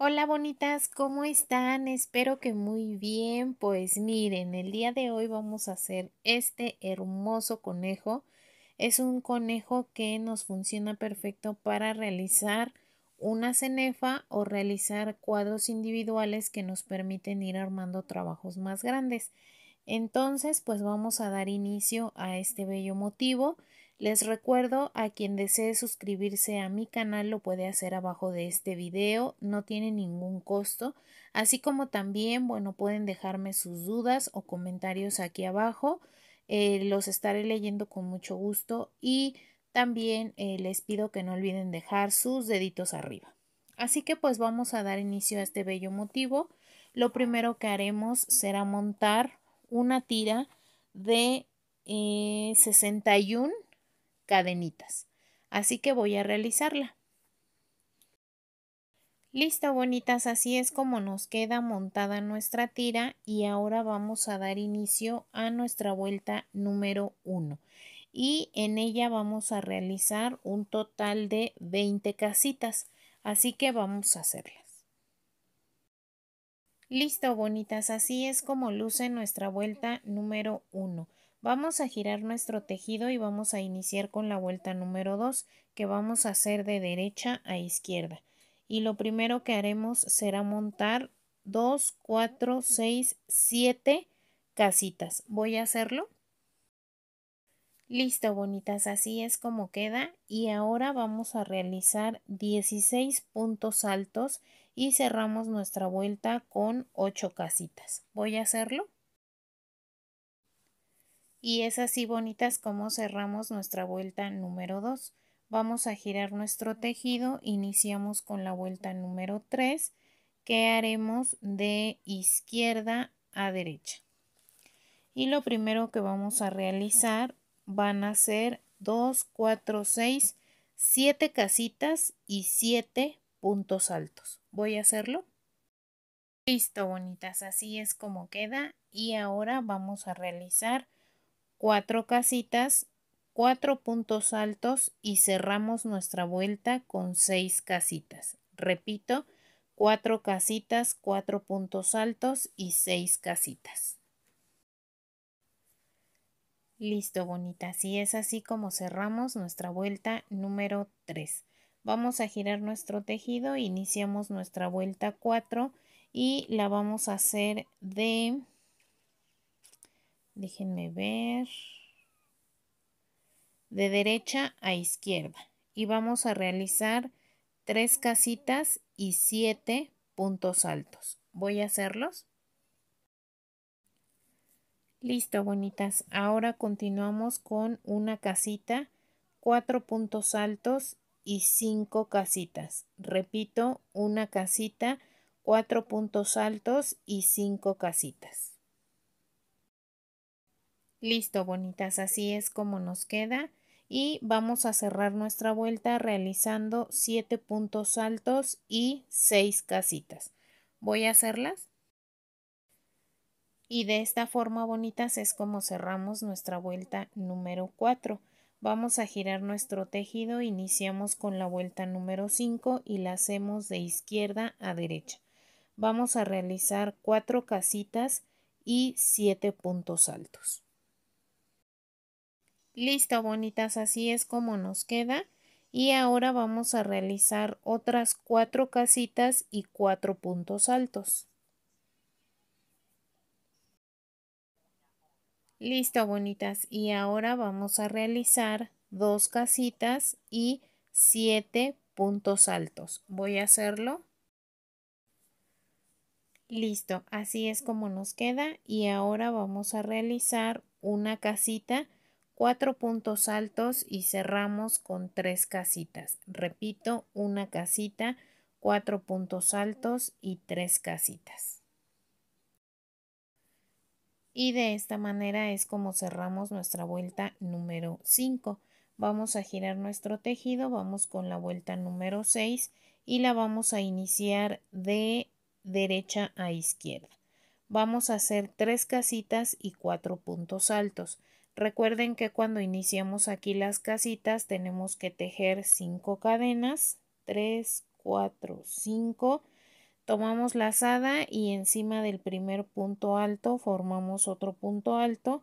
Hola bonitas, ¿cómo están? Espero que muy bien. Pues miren, el día de hoy vamos a hacer este hermoso conejo. Es un conejo que nos funciona perfecto para realizar una cenefa o realizar cuadros individuales que nos permiten ir armando trabajos más grandes. Entonces, pues vamos a dar inicio a este bello motivo. Les recuerdo a quien desee suscribirse a mi canal lo puede hacer abajo de este video, no tiene ningún costo, así como también, bueno, pueden dejarme sus dudas o comentarios aquí abajo, eh, los estaré leyendo con mucho gusto y también eh, les pido que no olviden dejar sus deditos arriba. Así que pues vamos a dar inicio a este bello motivo. Lo primero que haremos será montar una tira de 61 eh, cadenitas. Así que voy a realizarla. Listo, bonitas, así es como nos queda montada nuestra tira y ahora vamos a dar inicio a nuestra vuelta número 1 y en ella vamos a realizar un total de 20 casitas, así que vamos a hacerlas. Listo, bonitas, así es como luce nuestra vuelta número 1. Vamos a girar nuestro tejido y vamos a iniciar con la vuelta número 2 que vamos a hacer de derecha a izquierda. Y lo primero que haremos será montar 2, 4, 6, 7 casitas. Voy a hacerlo. Listo, bonitas, así es como queda y ahora vamos a realizar 16 puntos altos y cerramos nuestra vuelta con 8 casitas. Voy a hacerlo. Y es así bonitas como cerramos nuestra vuelta número 2. Vamos a girar nuestro tejido, iniciamos con la vuelta número 3 que haremos de izquierda a derecha. Y lo primero que vamos a realizar van a ser 2, 4, 6, 7 casitas y 7 puntos altos. Voy a hacerlo. Listo, bonitas, así es como queda. Y ahora vamos a realizar cuatro casitas, cuatro puntos altos y cerramos nuestra vuelta con seis casitas. Repito, cuatro casitas, cuatro puntos altos y seis casitas. Listo, bonita. Así es así como cerramos nuestra vuelta número 3. Vamos a girar nuestro tejido, iniciamos nuestra vuelta 4 y la vamos a hacer de déjenme ver, de derecha a izquierda. Y vamos a realizar tres casitas y siete puntos altos. Voy a hacerlos. Listo, bonitas. Ahora continuamos con una casita, cuatro puntos altos y cinco casitas. Repito, una casita, cuatro puntos altos y cinco casitas. Listo, bonitas, así es como nos queda y vamos a cerrar nuestra vuelta realizando 7 puntos altos y 6 casitas. Voy a hacerlas. Y de esta forma bonitas es como cerramos nuestra vuelta número 4. Vamos a girar nuestro tejido, iniciamos con la vuelta número 5 y la hacemos de izquierda a derecha. Vamos a realizar 4 casitas y 7 puntos altos. Listo, bonitas, así es como nos queda. Y ahora vamos a realizar otras cuatro casitas y cuatro puntos altos. Listo, bonitas. Y ahora vamos a realizar dos casitas y siete puntos altos. Voy a hacerlo. Listo, así es como nos queda. Y ahora vamos a realizar una casita cuatro puntos altos y cerramos con tres casitas. Repito, una casita, cuatro puntos altos y tres casitas. Y de esta manera es como cerramos nuestra vuelta número 5. Vamos a girar nuestro tejido, vamos con la vuelta número 6 y la vamos a iniciar de derecha a izquierda. Vamos a hacer tres casitas y cuatro puntos altos. Recuerden que cuando iniciamos aquí las casitas tenemos que tejer 5 cadenas, 3, 4, 5. Tomamos lazada y encima del primer punto alto formamos otro punto alto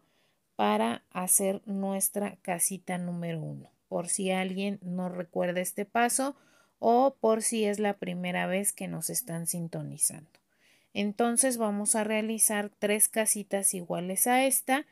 para hacer nuestra casita número 1. Por si alguien no recuerda este paso o por si es la primera vez que nos están sintonizando. Entonces vamos a realizar tres casitas iguales a esta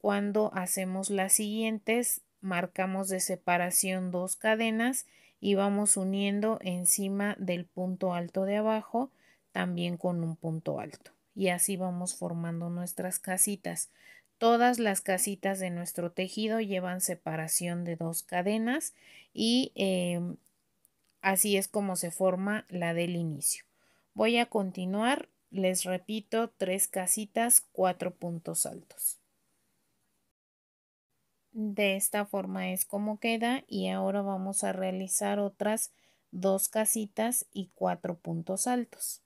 cuando hacemos las siguientes, marcamos de separación dos cadenas y vamos uniendo encima del punto alto de abajo también con un punto alto y así vamos formando nuestras casitas. Todas las casitas de nuestro tejido llevan separación de dos cadenas y em, así es como se forma la del inicio. Voy a continuar, les repito, tres casitas, cuatro puntos altos. De esta forma es como queda y ahora vamos a realizar otras dos casitas y cuatro puntos altos.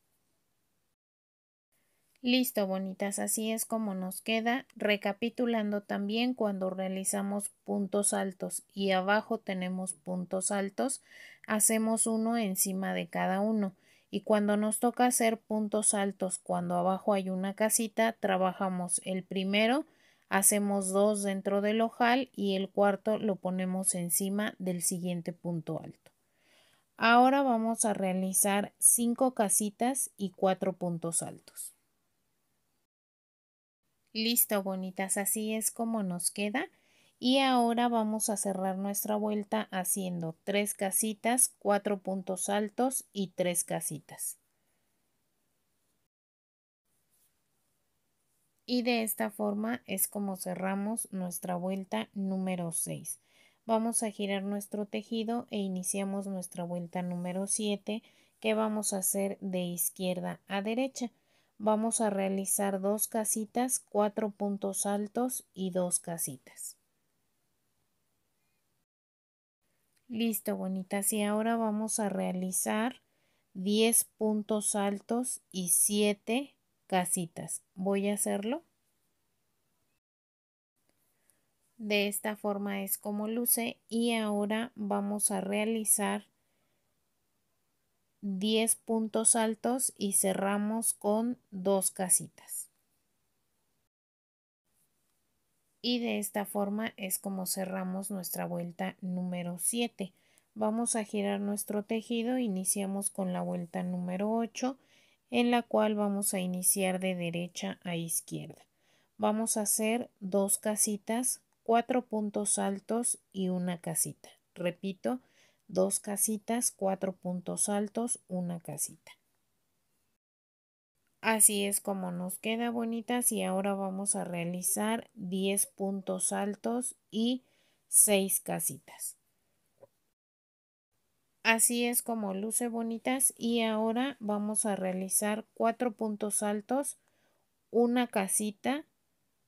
Listo, bonitas, así es como nos queda. Recapitulando también cuando realizamos puntos altos y abajo tenemos puntos altos, hacemos uno encima de cada uno. Y cuando nos toca hacer puntos altos, cuando abajo hay una casita, trabajamos el primero, hacemos dos dentro del ojal y el cuarto lo ponemos encima del siguiente punto alto. Ahora vamos a realizar cinco casitas y cuatro puntos altos. Listo, bonitas, así es como nos queda. Y ahora vamos a cerrar nuestra vuelta haciendo tres casitas, cuatro puntos altos y tres casitas. Y de esta forma es como cerramos nuestra vuelta número 6. Vamos a girar nuestro tejido e iniciamos nuestra vuelta número 7 que vamos a hacer de izquierda a derecha. Vamos a realizar dos casitas, cuatro puntos altos y dos casitas. Listo, bonitas. Y ahora vamos a realizar 10 puntos altos y 7 casitas. Voy a hacerlo. De esta forma es como luce y ahora vamos a realizar 10 puntos altos y cerramos con dos casitas. Y de esta forma es como cerramos nuestra vuelta número 7. Vamos a girar nuestro tejido, iniciamos con la vuelta número 8 en la cual vamos a iniciar de derecha a izquierda. Vamos a hacer dos casitas, cuatro puntos altos y una casita. Repito, dos casitas, cuatro puntos altos, una casita. Así es como nos queda bonitas y ahora vamos a realizar diez puntos altos y 6 casitas. Así es como luce bonitas y ahora vamos a realizar cuatro puntos altos, una casita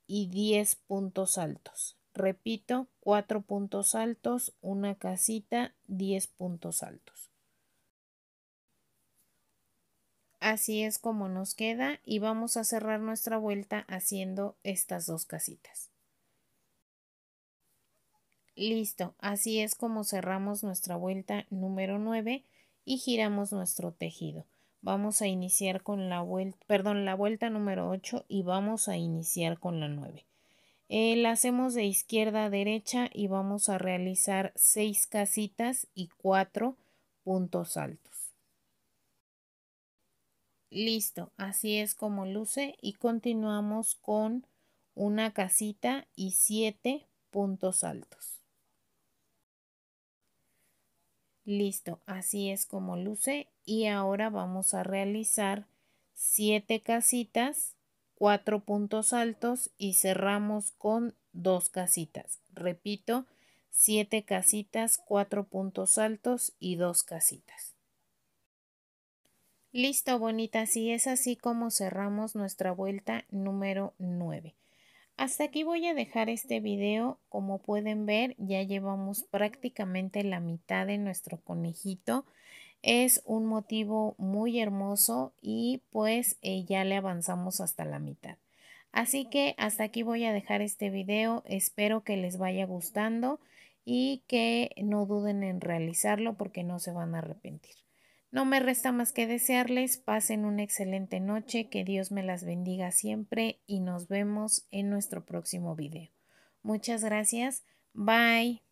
y 10 puntos altos. Repito, cuatro puntos altos, una casita, 10 puntos altos. Así es como nos queda y vamos a cerrar nuestra vuelta haciendo estas dos casitas. Listo, así es como cerramos nuestra vuelta número 9 y giramos nuestro tejido. Vamos a iniciar con la vuelta, perdón, la vuelta número 8 y vamos a iniciar con la 9. Eh, la hacemos de izquierda a derecha y vamos a realizar 6 casitas y 4 puntos altos. Listo, así es como luce y continuamos con una casita y 7 puntos altos. Listo, así es como luce y ahora vamos a realizar 7 casitas, 4 puntos altos y cerramos con 2 casitas. Repito, 7 casitas, 4 puntos altos y 2 casitas. Listo, bonita, así es así como cerramos nuestra vuelta número 9. Hasta aquí voy a dejar este video. Como pueden ver, ya llevamos prácticamente la mitad de nuestro conejito. Es un motivo muy hermoso y pues eh, ya le avanzamos hasta la mitad. Así que hasta aquí voy a dejar este video. Espero que les vaya gustando y que no duden en realizarlo porque no se van a arrepentir. No me resta más que desearles pasen una excelente noche, que Dios me las bendiga siempre y nos vemos en nuestro próximo video. Muchas gracias. Bye.